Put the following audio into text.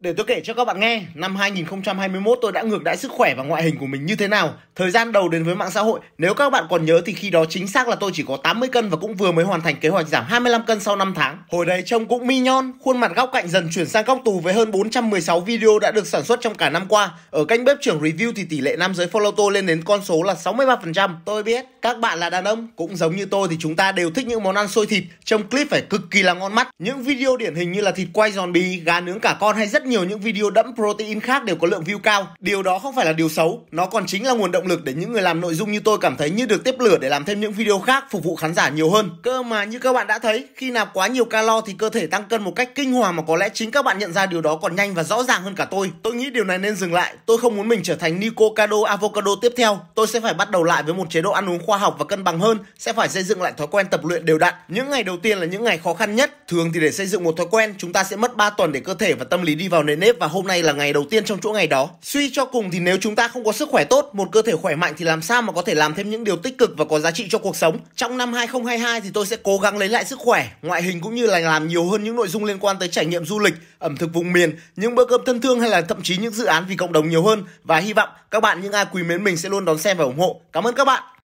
Để tôi kể cho các bạn nghe, năm 2021 tôi đã ngược đãi sức khỏe và ngoại hình của mình như thế nào. Thời gian đầu đến với mạng xã hội, nếu các bạn còn nhớ thì khi đó chính xác là tôi chỉ có 80 cân và cũng vừa mới hoàn thành kế hoạch giảm 25 cân sau 5 tháng. Hồi đấy trông cũng mi nhon, khuôn mặt góc cạnh dần chuyển sang góc tù với hơn 416 video đã được sản xuất trong cả năm qua. Ở kênh bếp trưởng review thì tỷ lệ nam giới follow tôi lên đến con số là 63%. Tôi biết, các bạn là đàn ông, cũng giống như tôi thì chúng ta đều thích những món ăn sôi thịt, trong clip phải cực kỳ là ngon mắt. Những video điển hình như là thịt quay giòn bì, gà nướng cả con hay rất nhiều những video đẫm protein khác đều có lượng view cao. Điều đó không phải là điều xấu, nó còn chính là nguồn động lực để những người làm nội dung như tôi cảm thấy như được tiếp lửa để làm thêm những video khác phục vụ khán giả nhiều hơn. Cơ mà như các bạn đã thấy, khi nạp quá nhiều calo thì cơ thể tăng cân một cách kinh hoàng mà có lẽ chính các bạn nhận ra điều đó còn nhanh và rõ ràng hơn cả tôi. Tôi nghĩ điều này nên dừng lại, tôi không muốn mình trở thành Nico Cado Avocado tiếp theo. Tôi sẽ phải bắt đầu lại với một chế độ ăn uống khoa học và cân bằng hơn, sẽ phải xây dựng lại thói quen tập luyện đều đặn. Những ngày đầu tiên là những ngày khó khăn nhất, thường thì để xây dựng một thói quen chúng ta sẽ mất 3 tuần để cơ thể và tâm lý đi vào vào nền nếp và hôm nay là ngày đầu tiên trong chuỗi ngày đó. Suy cho cùng thì nếu chúng ta không có sức khỏe tốt, một cơ thể khỏe mạnh thì làm sao mà có thể làm thêm những điều tích cực và có giá trị cho cuộc sống. Trong năm 2022 thì tôi sẽ cố gắng lấy lại sức khỏe, ngoại hình cũng như là làm nhiều hơn những nội dung liên quan tới trải nghiệm du lịch, ẩm thực vùng miền, những bữa cơm thân thương hay là thậm chí những dự án vì cộng đồng nhiều hơn và hy vọng các bạn những ai quý mến mình sẽ luôn đón xem và ủng hộ. Cảm ơn các bạn.